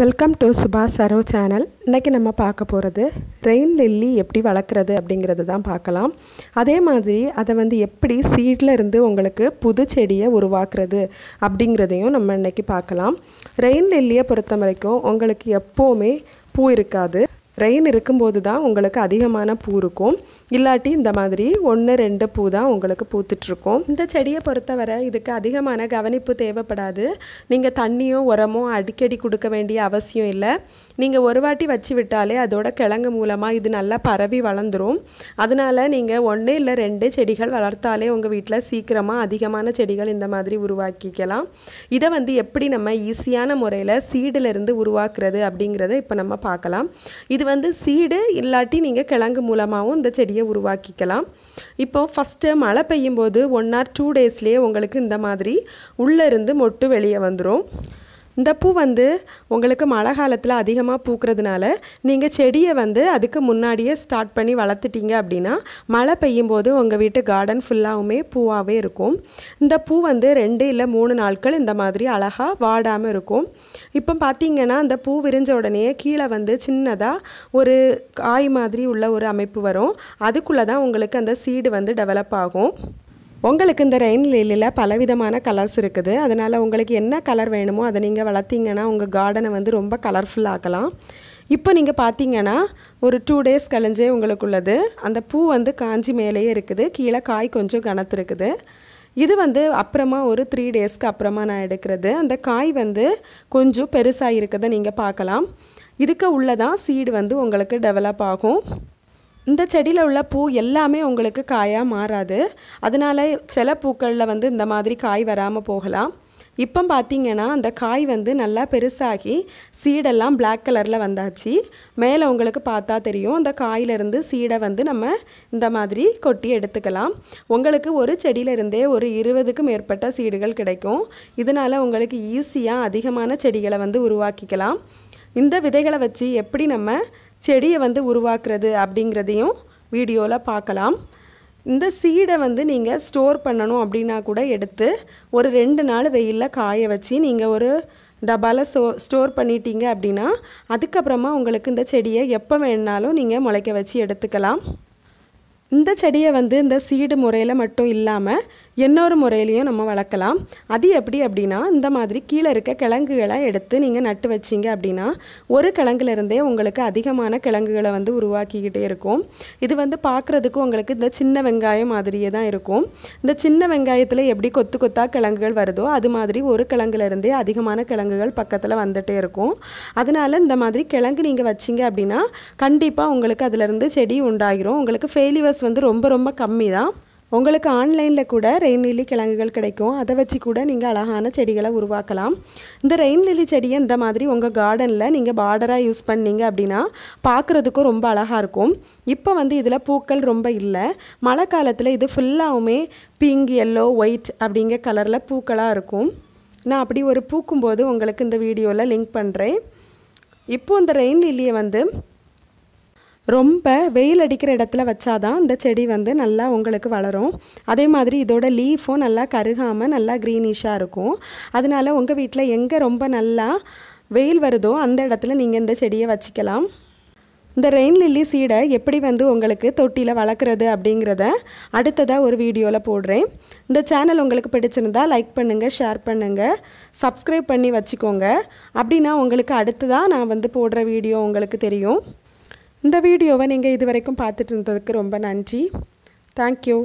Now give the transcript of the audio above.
welcome to சுபாஷ் Saro channel இன்றைக்கி நம்ம பார்க்க போகிறது ரெயின் லில்லி எப்படி வளர்க்குறது அப்படிங்கிறது தான் பார்க்கலாம் அதே மாதிரி அதை வந்து எப்படி சீடில் இருந்து உங்களுக்கு புது செடியை உருவாக்குறது அப்படிங்கிறதையும் நம்ம இன்றைக்கி பார்க்கலாம் ரெயின் லில்லியை பொறுத்த வரைக்கும் உங்களுக்கு எப்போவுமே பூ இருக்காது ரெயின் இருக்கும்போது தான் உங்களுக்கு அதிகமான பூ இருக்கும் இல்லாட்டி இந்த மாதிரி ஒன்று ரெண்டு பூ தான் உங்களுக்கு பூத்துட்ருக்கும் இந்த செடியை பொறுத்தவரை இதுக்கு அதிகமான கவனிப்பு தேவைப்படாது நீங்கள் தண்ணியோ உரமோ அடிக்கடி கொடுக்க வேண்டிய அவசியம் இல்லை நீங்கள் ஒரு வாட்டி வச்சு விட்டாலே அதோட கிழங்கு மூலமாக இது நல்லா பரவி வளர்ந்துடும் அதனால் நீங்கள் ஒன்று இல்லை ரெண்டு செடிகள் வளர்த்தாலே உங்கள் வீட்டில் சீக்கிரமாக அதிகமான செடிகள் இந்த மாதிரி உருவாக்கிக்கலாம் இதை வந்து எப்படி நம்ம ஈஸியான முறையில் சீடிலிருந்து உருவாக்குறது அப்படிங்கிறத இப்போ நம்ம பார்க்கலாம் இது வந்து சீடு இல்லாட்டி நீங்கள் கிழங்கு மூலமாகவும் இந்த செடியை உருவாக்கிக்கலாம் இப்போது ஃபஸ்ட்டு மழை பெய்யும்போது ஒன் ஆர் டூ டேஸ்லேயே உங்களுக்கு இந்த மாதிரி உள்ளே இருந்து மொட்டு வெளியே வந்துடும் இந்த பூ வந்து உங்களுக்கு மழை காலத்தில் அதிகமாக பூக்கிறதுனால நீங்கள் செடியை வந்து அதுக்கு முன்னாடியே ஸ்டார்ட் பண்ணி வளர்த்துட்டீங்க அப்படின்னா மழை பெய்யும் போது உங்கள் வீட்டு கார்டன் ஃபுல்லாகவுமே பூவாகவே இருக்கும் இந்த பூ வந்து ரெண்டு இல்லை மூணு நாட்கள் இந்த மாதிரி அழகாக வாடாமல் இருக்கும் இப்போ பார்த்தீங்கன்னா அந்த பூ விரிஞ்ச உடனே கீழே வந்து சின்னதாக ஒரு காய் மாதிரி உள்ள ஒரு அமைப்பு வரும் அதுக்குள்ளே தான் உங்களுக்கு அந்த சீடு வந்து டெவலப் ஆகும் உங்களுக்கு இந்த ரெயின் லீலியில் பலவிதமான கலர்ஸ் இருக்குது அதனால் உங்களுக்கு என்ன கலர் வேணுமோ அதை நீங்கள் வளர்த்திங்கன்னா உங்கள் கார்டனை வந்து ரொம்ப கலர்ஃபுல்லாகலாம் ஆக்கலாம் இப்போ நீங்கள் பார்த்தீங்கன்னா ஒரு டூ டேஸ் கழிஞ்சே உங்களுக்கு உள்ளது அந்த பூ வந்து காஞ்சி மேலேயே இருக்குது கீழே காய் கொஞ்சம் இருக்குது இது வந்து அப்புறமா ஒரு த்ரீ டேஸ்க்கு அப்புறமா நான் எடுக்கிறது அந்த காய் வந்து கொஞ்சம் பெருசாக இருக்கிறத நீங்கள் பார்க்கலாம் இதுக்கு உள்ளே தான் சீடு வந்து உங்களுக்கு டெவலப் ஆகும் இந்த செடியில் உள்ள பூ எல்லாமே உங்களுக்கு காயாக மாறாது அதனால் சில பூக்களில் வந்து இந்த மாதிரி காய் வராமல் போகலாம் இப்போ பார்த்தீங்கன்னா அந்த காய் வந்து நல்லா பெருசாகி சீடெல்லாம் பிளாக் கலரில் வந்தாச்சு மேலே உங்களுக்கு பார்த்தா தெரியும் அந்த காயிலிருந்து சீடை வந்து நம்ம இந்த மாதிரி கொட்டி எடுத்துக்கலாம் உங்களுக்கு ஒரு செடியிலிருந்தே ஒரு இருபதுக்கு மேற்பட்ட சீடுகள் கிடைக்கும் இதனால் உங்களுக்கு ஈஸியாக அதிகமான செடிகளை வந்து உருவாக்கிக்கலாம் இந்த விதைகளை வச்சு எப்படி நம்ம செடியை வந்து உருவாக்குறது அப்படிங்கிறதையும் வீடியோவில் பார்க்கலாம் இந்த சீடை வந்து நீங்கள் ஸ்டோர் பண்ணணும் அப்படின்னா கூட எடுத்து ஒரு ரெண்டு நாள் வெயிலில் காய வச்சு நீங்கள் ஒரு டப்பாவில் ஸ்டோ ஸ்டோர் பண்ணிட்டீங்க அப்படின்னா அதுக்கப்புறமா உங்களுக்கு இந்த செடியை எப்போ வேணுனாலும் நீங்கள் முளைக்க வச்சு எடுத்துக்கலாம் இந்த செடியை வந்து இந்த சீடு முறையில் மட்டும் இல்லாமல் இன்னொரு முறையிலையும் நம்ம வளர்க்கலாம் அது எப்படி அப்படின்னா இந்த மாதிரி கீழே இருக்க கிழங்குகளை எடுத்து நீங்கள் நட்டு வச்சிங்க அப்படின்னா ஒரு கிழங்குலேருந்தே உங்களுக்கு அதிகமான கிழங்குகளை வந்து உருவாக்கிக்கிட்டே இருக்கும் இது வந்து பார்க்குறதுக்கு உங்களுக்கு இந்த சின்ன வெங்காயம் மாதிரியே தான் இருக்கும் இந்த சின்ன வெங்காயத்தில் எப்படி கொத்து கொத்தாக கிழங்குகள் வருதோ அது மாதிரி ஒரு கிழங்குலேருந்தே அதிகமான கிழங்குகள் பக்கத்தில் வந்துகிட்டே இருக்கும் அதனால் இந்த மாதிரி கிழங்கு நீங்கள் வச்சிங்க அப்படின்னா கண்டிப்பாக உங்களுக்கு அதிலிருந்து செடி உண்டாகிரும் உங்களுக்கு ஃபெயிலியர்ஸ் வந்து ரொம்ப ரொம்ப கம்மி தான் உங்களுக்கு ஆன்லைனில் கூட ரெயின் லில்லி கிழங்குகள் கிடைக்கும் அதை வச்சு கூட நீங்கள் அழகான செடிகளை உருவாக்கலாம் இந்த ரெயின் லில்லி செடியை இந்த மாதிரி உங்கள் கார்டனில் நீங்கள் பார்டராக யூஸ் பண்ணீங்க அப்படின்னா பார்க்குறதுக்கும் ரொம்ப அழகாக இருக்கும் இப்போ வந்து இதில் பூக்கள் ரொம்ப இல்லை மழை காலத்தில் இது ஃபுல்லாகவுமே பிங்க் எல்லோ ஒயிட் அப்படிங்கிற கலரில் பூக்களாக இருக்கும் நான் அப்படி ஒரு பூக்கும்போது உங்களுக்கு இந்த வீடியோவில் லிங்க் பண்ணுறேன் இப்போது இந்த ரெயின் லில்லியை வந்து ரொம்ப வெயில் அடிக்கிற இடத்துல வச்சாதான் இந்த செடி வந்து நல்லா உங்களுக்கு வளரும் அதே மாதிரி இதோட லீஃபும் நல்லா கருகாமல் நல்லா க்ரீனிஷாக இருக்கும் அதனால உங்கள் வீட்டில் எங்கே ரொம்ப நல்லா வெயில் வருதோ அந்த இடத்துல நீங்கள் இந்த செடியை வச்சுக்கலாம் இந்த ரெயின் லில்லி சீடை எப்படி வந்து உங்களுக்கு தொட்டியில் வளர்க்குறது அப்படிங்கிறத அடுத்ததாக ஒரு வீடியோவில் போடுறேன் இந்த சேனல் உங்களுக்கு பிடிச்சிருந்தா லைக் பண்ணுங்கள் ஷேர் பண்ணுங்கள் சப்ஸ்கிரைப் பண்ணி வச்சுக்கோங்க அப்படின்னா உங்களுக்கு அடுத்ததாக நான் வந்து போடுற வீடியோ உங்களுக்கு தெரியும் இந்த வீடியோவை நீங்கள் இது வரைக்கும் பார்த்துட்டு இருந்ததுக்கு ரொம்ப நன்றி தேங்க்யூ